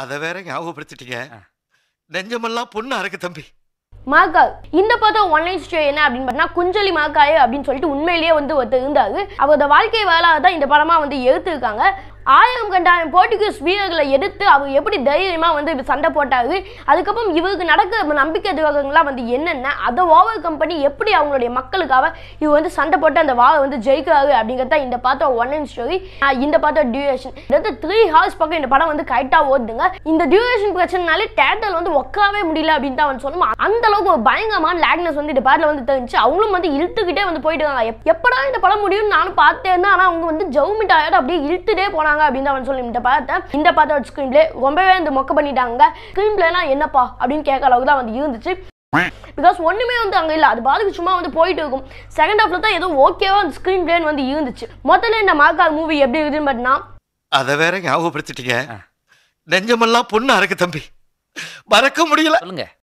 அதை வேற ஞாபகப்படுத்திட்டீங்க நெஞ்சமெல்லாம் பொண்ணு அறக்கு தம்பி மாக்காய் இந்த பார்த்தா ஒன்லைன் ஸ்டோ என்ன அப்படின்னு பார்த்தா குஞ்சலி மாக்காய் அப்படின்னு சொல்லிட்டு உண்மையிலேயே வந்து ஒருத்தர் இருந்தாரு அவரோட வாழ்க்கை வேலாக தான் இந்த படமாக வந்து எடுத்திருக்காங்க ஆயிரம் கண்டாயிரம் போர்டுகீஸ் வீரர்களை எடுத்து அவர் எப்படி தைரியமாக வந்து சண்டை போட்டாரு அதுக்கப்புறம் இவருக்கு நடக்கிற நம்பிக்கை துரோகங்கள்லாம் வந்து என்னென்ன அதை ஓவர் கம்பெனி எப்படி அவங்களுடைய மக்களுக்காக இவர் வந்து சண்டை போட்டு அந்த வாரை வந்து ஜெயிக்கிறாரு அப்படிங்கிறத இந்த பார்த்தோம் ஒன் அண்ட் ஸ்டோரி இந்த பார்த்தோம் டியூரேஷன் இதாவது த்ரீ ஹவர்ஸ் பக்கம் இந்த படம் வந்து கரெக்டாக ஓடுதுங்க இந்த டியூரேஷன் பிரச்சனைனாலே தேட்டர் வந்து ஒக்காவே முடியல அப்படின்னு தான் வந்து சொன்னோம் அந்த அளவுக்கு ஒரு பயங்கரமான லேக்னஸ் வந்து இந்த பாட்டில் வந்து தெரிஞ்சு அவங்களும் வந்து இழுத்துக்கிட்டே வந்து போயிட்டு இருக்காங்க எப்படா இந்த படம் முடியும்னு நானும் பார்த்தேன் ஆனால் அவங்க வந்து ஜவுமிட் ஆகிட்டு அப்படியே இழுத்துட்டே போனாங்க பண்ணாங்க அப்படின்னு அவன் சொல்லிட்டு பார்த்தேன் இந்த பார்த்த ஸ்க்ரீன் பிளே ரொம்பவே வந்து மொக்க பண்ணிட்டாங்க ஸ்க்ரீன் எல்லாம் என்னப்பா அப்படின்னு கேட்க அளவுக்கு தான் வந்து இருந்துச்சு பிகாஸ் ஒண்ணுமே வந்து அங்க இல்ல அது பாதுக்கு சும்மா வந்து போயிட்டு இருக்கும் செகண்ட் ஹாஃப்ல தான் ஏதோ ஓகேவா அந்த ஸ்க்ரீன் பிளேன் வந்து இருந்துச்சு முதல்ல இந்த மாக்கார் மூவி எப்படி இருக்குதுன்னு பாத்தீங்கன்னா அதை வேற ஞாபகப்படுத்திட்டீங்க நெஞ்சமெல்லாம் பொண்ணு அறக்கு தம்பி மறக்க முடியல சொல்லுங்க